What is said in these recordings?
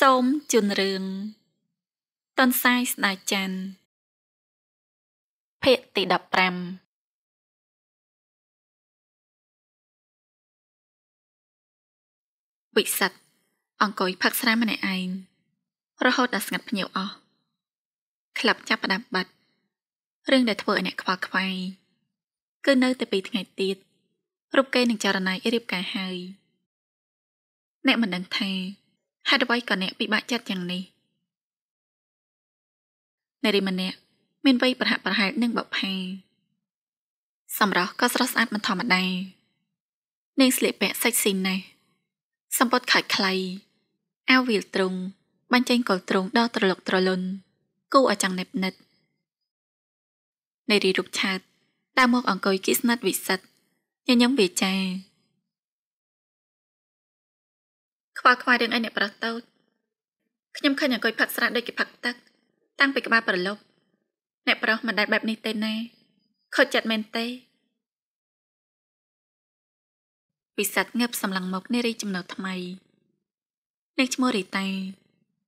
សូមជូនរឿងតនសាយស្ដាយច័ន្ទភាគទី15វិសិទ្ធអង្គុយផឹកស្រាម្នាក់ឯងរហូតដល់ស្ងាត់ភ្នៀវអស់ក្លាប់ចាប់ផ្ដាំបាត់រឿងដែលធ្វើឲ្យអ្នកខ្វល់ខ្វាយគឺនៅតែពីថ្ងៃទៀតរូបគេនឹងចរណៃរៀបការហើយអ្នកមិនដឹងថាហេតុអ្វីក៏អ្នកពិបាកចិត្តយ៉ាងនេះនារីម្នាក់មានវ័យប្រហាក់ប្រហែលនឹងបផាសម្រស់ក៏ស្រស់ស្អាតមិនធម្មតានាងស្លៀកពាក់សិចស៊ីណាស់សម្ពត់ខាច់ខ្លីអាវវាលទ្រុងបញ្ចេញកលទ្រុងដល់ត្រលុកត្រលុនគូឲ្យចង់ណេបណិតនារីរូបឆាតតាមមកអង្គុយគិស្និតវិសិទ្ធញញឹមវាចាខ្វល់ខ្វាយរឿងអីអ្នកប្រុសតូចខ្ញុំឃើញអង្គុយផឹកស្រាដូចគេផឹកទឹកតាំងពីក្បាលប្រឡប់អ្នកប្រុសមិនដែលបែបនេះទេណាខូចចិត្តមែនទេពិសាទងើបសម្លឹងមកនារីចំណោថ្មីនាងឈ្មោះរីតា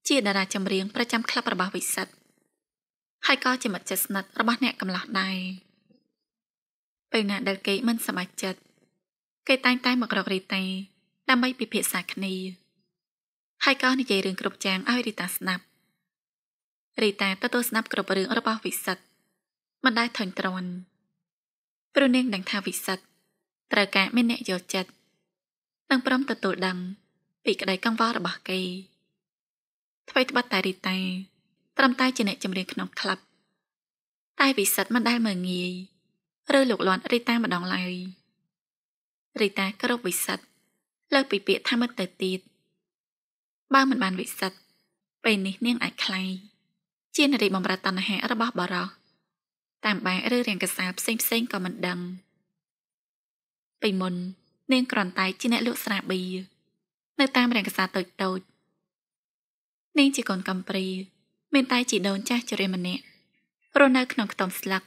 ជាតារាចម្រៀងប្រចាំក្លឹបរបស់វិសិទ្ធហើយក៏ជាមិត្តជិតស្និទ្ធរបស់អ្នកកំឡោះដែរពេលណាដែលគេមិនសប្បាយចិត្តគេតែងតែមករករីតាដើម្បីពិភាក្សាគ្នាហើយកោនិយាយរឿងគ្រប់យ៉ាងឲ្យរីតាស្ដាប់រីតាទទួលស្ដាប់គ្រប់រឿងរបស់វិសិទ្ធមិនដែលធុញទ្រាន់ព្រោះនាងដឹងថាវិសិទ្ធត្រូវការមានអ្នកយល់ចិត្តនិងព្រមទទួលដឹង ពីក្តីកង្វល់របស់គេថ្មីត្បិតតែរីតាត្រឹមតែជាអ្នកចម្រៀងក្នុងក្លឹបតែវិសិទ្ធមិនដែលមើងងាយ ឬលោកលាន់រីតាម្ដងឡើយរីតាគោរពវិសិទ្ធលើកពីពាក្យថាមិនទៅទៀតបើមិនបានវិសិទ្ធពេលនេះនាងអាចខ្លាយជានារីបំរើតណ្ហារបស់បរោះតាមបែរឬរាងកាសាផ្សេងផ្សេងក៏មិនដឹងពីមុននាងគ្រាន់តែជាអ្នកលក់ស្រាបៀរនៅតាមរាងកាសាតូចតូចនាងជាកូនកំព្រាមានតែជីដូនចាស់ជរាម្នាក់រស់នៅក្នុងខ្ទមស្លឹក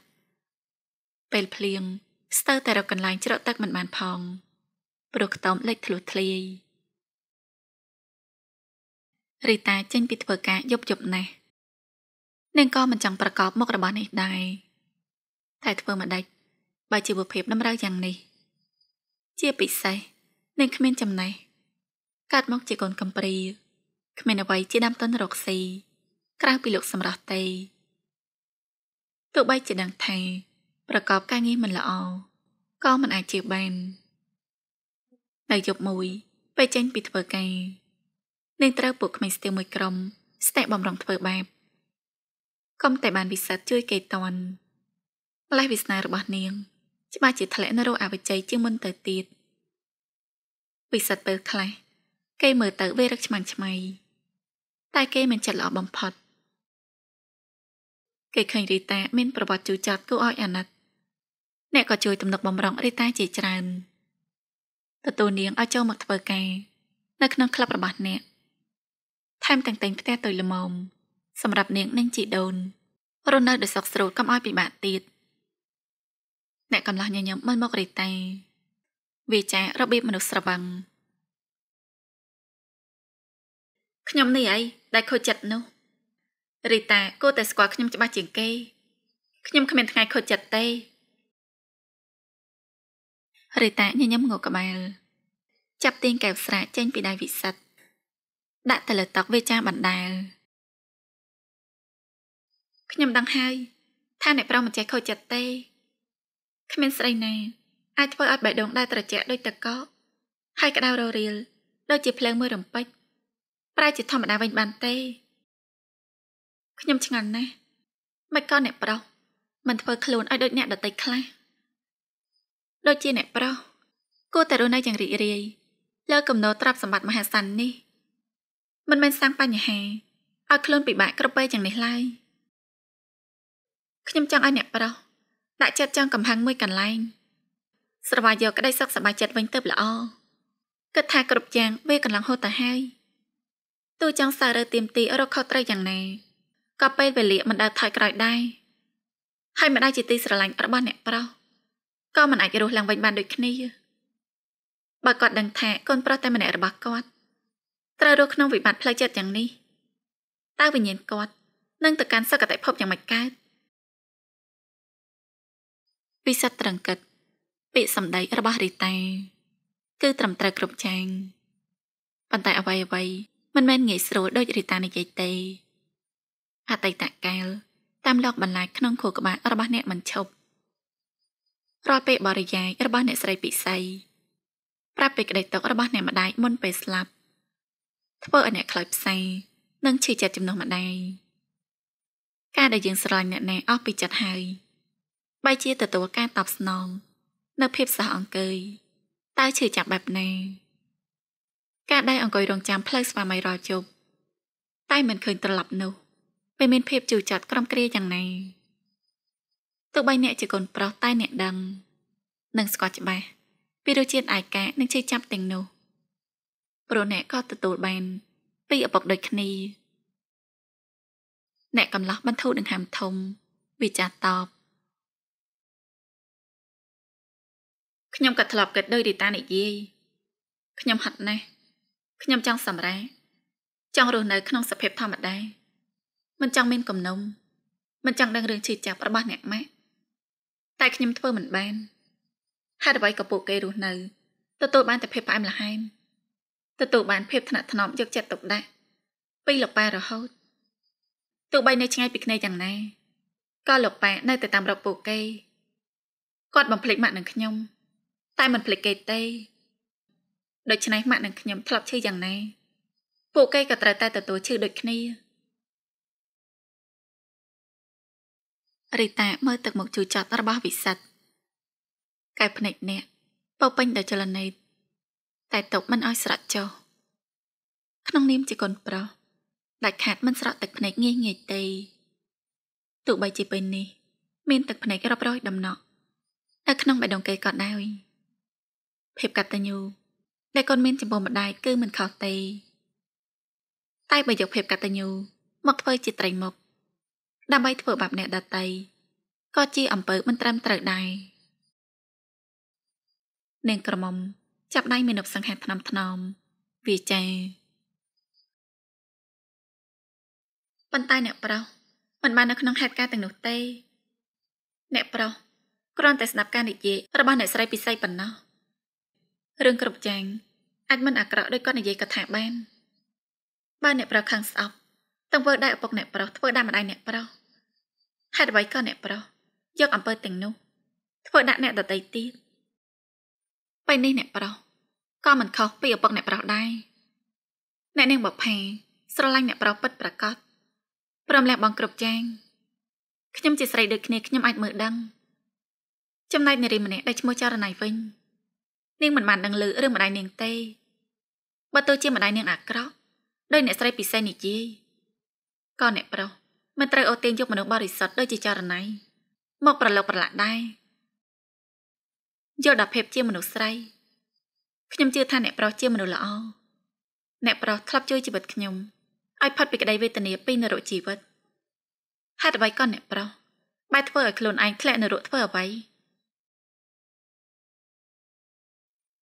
ពេលភ្លៀងស្ទើរតែរកកន្លែងជ្រកទឹកមិនបានផងព្រោះខ្ទមលិចធ្លុះធ្លាយរីតាចេញពីធ្វើការយប់យប់ណាស់នាងក៏មិនចង់ប្រកបមុខរបរនេះដែរតែធ្វើមិនដាច់បើជីវភាពតម្រូវយ៉ាងនេះជាពិសេសនាងគ្មានចំណេះកាត់មកជាកូនកំព្រាគ្មានអ្វីជាដើមទុនរកស៊ីក្រៅពីលោកសម្រាប់ទេទោះបីជាដឹងថាប្រកបការងារមិនល្អក៏មិនអាចជាបាននៅយប់មួយពេលចេញពីធ្វើការនឹងត្រូវពួកក្មេងស្ទើមួយក្រុមស្ទែបំរងធ្វើបាបកុំតែបានវិសិទ្ធជួយគេតន់ម្លេះវាសនារបស់នាង ច្បាស់ជាធ្លាក់នៅរោអវិជ័យជាងមុនទៅទៀតវិសិទ្ធពេលខ្លះគេមើលទៅវារឹកឆ្មាំងឆ្មៃតែគេមិនចិត្តល្អបំផុត គេឃើញរីតាមានប្រវត្តិជូរចត់គួរឲ្យអាណិតអ្នកក៏ជួយទំនុកបំរុងរីតាជាច្រើនទទួលនាងឲ្យចូលមកធ្វើការនៅក្នុងក្លឹបរបស់អ្នកថែមទាំងតែងផ្ទះទៅល្មមសម្រាប់នាងនិងជីដូនរស់នៅដោយសុខស្រួលកុំឲ្យពិបាកទៀតអ្នកកំឡោះញញឹមមើលមករីតាវាចារបៀបមនុស្សស្រវឹងខ្ញុំនេះឯងដែលខូចចិត្តនោះ រីតាគួរតែស្គាល់ខ្ញុំច្បាស់ជាងគេខ្ញុំគ្មានថ្ងៃខូចចិត្តទេរីតាញញឹមងក់ក្បាលចាប់ទាញកែវស្រាចេញ ពីដៃវិសិទ្ធដាក់ទៅលើតុវាចាបណ្ដាលខ្ញុំដឹងហើយ ថាអ្នកប្រុសមិនចេះខូចចិត្តទេ គ្មាន ស្រីណាអាចធ្វើឲ្យបេះដូងដែលត្រជាក់ដូចទឹកកកហើយក្តៅររៀលដូចជាភ្លើងមួយរំពេចប្រែជាធម្មតាវិញបានទេខ្ញុំឆ្ងល់ណាស់មិនក៏អ្នកប្រុសមិនធ្វើខ្លួនឲ្យដូចអ្នកដតីខ្លះដូចជាអ្នកប្រុសគួរតែរស់នៅយ៉ាងរីករាយ លើគំនរទ្រព្យសម្បត្តិមហាសាននេះមិនមែនសាងបញ្ហាឲ្យខ្លួនពិបាកគ្រប់ពេលយ៉ាងនេះឡើយខ្ញុំចង់ឲ្យអ្នកប្រុសដាក់ចិត្តចង់កំហឹងមួយកន្លែងស្រវាយកក្តីសុខសប្បាយចិត្តវិញទៅល្អគិតថាគ្រប់យ៉ាងវាកន្លងហូតទៅហើយទូចង់សាររើទៀមទីរកខុសត្រូវយ៉ាងណាក៏ពេលវេលាមិនដើរថយក្រោយដែរហើយមិនដែលជាទីស្រឡាញ់របស់អ្នកប្រុសក៏មិនអាចរស់ឡើងវិញបានដូចគ្នាបើគាត់ដឹងថាកូនប្រុសតែម្នាក់របស់គាត់ត្រូវរស់ក្នុងវិបត្តិផ្លូវចិត្តយ៉ាងនេះតើវិញ្ញាណគាត់នឹងទៅកាន់សកតិភពយ៉ាងម៉េចកើតពិសិដ្ឋត្រង្គិតពាក្យសម្ដីរបស់រីតាគឺត្រឹមត្រូវគ្រប់ចាំងប៉ុន្តែអ្វីអ្វីមិនមែនងាយស្រួលដូចរីតានិយាយទេអតីតកាលតាមលោកបន្លាចក្នុងខួរក្បាលរបស់អ្នកមិនឈប់រាល់ពេលបរិយាយរបស់អ្នកស្រីពិសី ប្រាប់ពីក្តីទុករបស់អ្នកម្ដាយមុនពេលស្លាប់ធ្វើឲ្យអ្នកខ្លៅផ្សានិងឈឺចិត្តជំនួសម្ដាយការដែលយើងស្រឡាញ់អ្នកណាអស់ពីចិត្តហើយបែជាទទួលការតបស្នង នៅភាពសះអង្គើយតើឈឺចាប់បែបណាការដែលអង្គុយរងចាំផ្លូវស្វាមីរាល់ជប់តែមិនឃើញត្រឡប់នោះវាមានភាពជឿចាត់ក្រំគ្រាយ៉ាងណាទោះបីអ្នកជាកូនប្រុសតែអ្នកដឹងនឹងស្គាល់ច្បាស់ពីរសជាតិឯកានិងឈឺចាប់ទាំងនោះព្រោះអ្នកក៏ទទួលបានពីឪពុកដូចគ្នាអ្នកកំឡោះបន្ធូរនឹងហាមធំវាចាតបខ្ញុំក៏ធ្លាប់គិតដូចរីតានិយាយខ្ញុំហត់ណាស់ខ្ញុំចង់សម្រាកចង់រស់នៅ ក្នុងសភាពធម្មតាមិនចង់មានគំនុំមិនចង់ដឹងរឿងឈឺចាប់របស់អ្នកម៉ាក់តែខ្ញុំធ្វើមិនបានហេតុអ្វីក៏ពួកគេរស់នៅទទួលបានតែភាពផ្អែមល្ហែមទទួលបានភាពថ្នាក់ថ្នមយកចិត្តទុកដាក់ពីលោកប៉ារហូតទោះបីនៅឆ្ងាយពីគ្នាយ៉ាងណាក៏លោកប៉ានៅតែតាមរកពួកគេគាត់បំភ្លេចម៉ាក់នឹងខ្ញុំតែមិនភ្លេចគេទេ ដូច្នេះម៉ាក់នឹងខ្ញុំធ្លាប់ឈឺយ៉ាងណាពួកគេក៏ត្រូវតែទទួលឈឺដូចគ្នារីតាមើលទឹកមុខជូរចត់របស់វិសិទ្ធកែភ្នែកអ្នកពោពេញដោយចលនាតែទុកមិនឲ្យស្រក់ចុះក្នុងនាមជាកូនប្រុសដាច់ខាតមិនស្រក់ទឹកភ្នែកងាយងាយទេ ទោះបីជាពេលនេះ មានទឹកភ្នែករាប់រយដំណក់នៅក្នុងបេះដូងគេក៏ដោយភាពកតញ្ញូដែលកូនមានចំពោះម្ដាយគឺមិនខុសទេ តែបើយកភាពកតញ្ញូ មកធ្វើជាត្រីមុខដើម្បីធ្វើបាបអ្នកដតីក៏ជាអំពើមិនត្រឹមត្រូវដែរនាងក្រមុំចាប់ដៃមាណពសង្ហាថ្នមថ្នមវាចាប៉ុន្តែអ្នកប្រុសមិនបាននៅក្នុងហេតុការណ៍ទាំងនោះទេ អ្នកប្រុសគ្រាន់តែស្ដាប់ការនិយាយរបស់អ្នកស្រីពិសីប៉ុណ្ណោះរឿងគ្រប់យ៉ាងអាចមិនអាក្រក់ដោយគាត់និយាយកថាបានបើអ្នកប្រុសខាងស្អប់ទាំងធ្វើដែរឪពុកអ្នកប្រុសធ្វើដែរម្ដាយអ្នកប្រុសហេតុអ្វីក៏អ្នកប្រុសយកអំពើទាំងនោះធ្វើដាក់អ្នកដតីទៀតពេលនេះអ្នកប្រុសក៏មិនខុសពីឪពុកអ្នកប្រុសដែរអ្នកនាងបផាស្រឡាញ់អ្នកប្រុសពិតប្រាកដព្រមលះបង់គ្រប់យ៉ាងខ្ញុំជាស្រីដូចគ្នាខ្ញុំអាចមើលដឹងចំណែកនារីម្នាក់ដែលឈ្មោះចរណៃវិញនាងមិនបានដឹងឮរឿងម្ដាយនាងទេបើទោះជាម្ដាយនាងអាក្រក់ដោយអ្នកស្រីពិសេសនិយាយក៏អ្នកប្រុសមិនត្រូវអូទាញយកមនុស្សបរិសុទ្ធដូចជាចរណៃមកប្រឡូកប្រឡាក់ដែរយល់ដល់ភាពជាមនុស្សស្រីខ្ញុំជឿថាអ្នកប្រុសជាមនុស្សល្អអ្នកប្រុសធ្លាប់ជួយជីវិតខ្ញុំឲ្យផុតពីក្តីវេទនាពីនរកជីវិតហេតុអ្វីក៏អ្នកប្រុសបែរធ្វើឲ្យខ្លួនឯងធ្លាក់នរកធ្វើអ្វី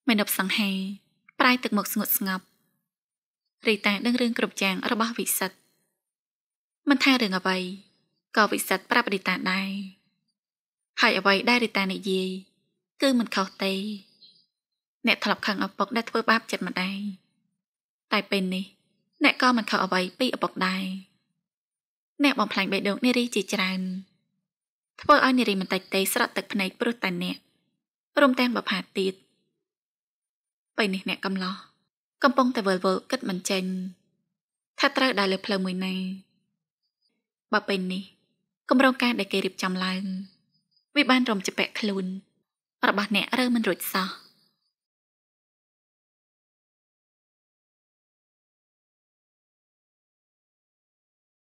មេនប់សង្ហាប្រៃទឹកមកស្ងួតស្ងប់រីតាដឹងរឿងគ្រប់យ៉ាងរបស់វិសិទ្ធមិនថារឿងអ្វីក៏វិសិទ្ធប្រាប់រីតាដែរហើយអ្វីដែលរីតានិយាយគឺមិនខុសទេ អ្នកធ្លាប់ខឹងឪពុកដែលធ្វើបាបចិត្តម្ដាយតែពេលនេះអ្នកក៏មិនខុសអ្វីពីឪពុកដែរអ្នកបំផ្លាញបេះដូងនារីជាច្រើនធ្វើឲ្យនារីមិនតិចទេស្រក់ទឹកភ្នែកព្រោះតែអ្នករំទាំងបផាទៀតពេលនេះអ្នកកំឡោះកំពុងតែវល់វល់គិតមិនចេញថាត្រូវដើរលើផ្លូវមួយណាបើពេលនេះគម្រោងការដែលគេរៀបចំឡើងវាបានរំជពាក់ខ្លួនរបស់អ្នករើមិនរួចសោះ។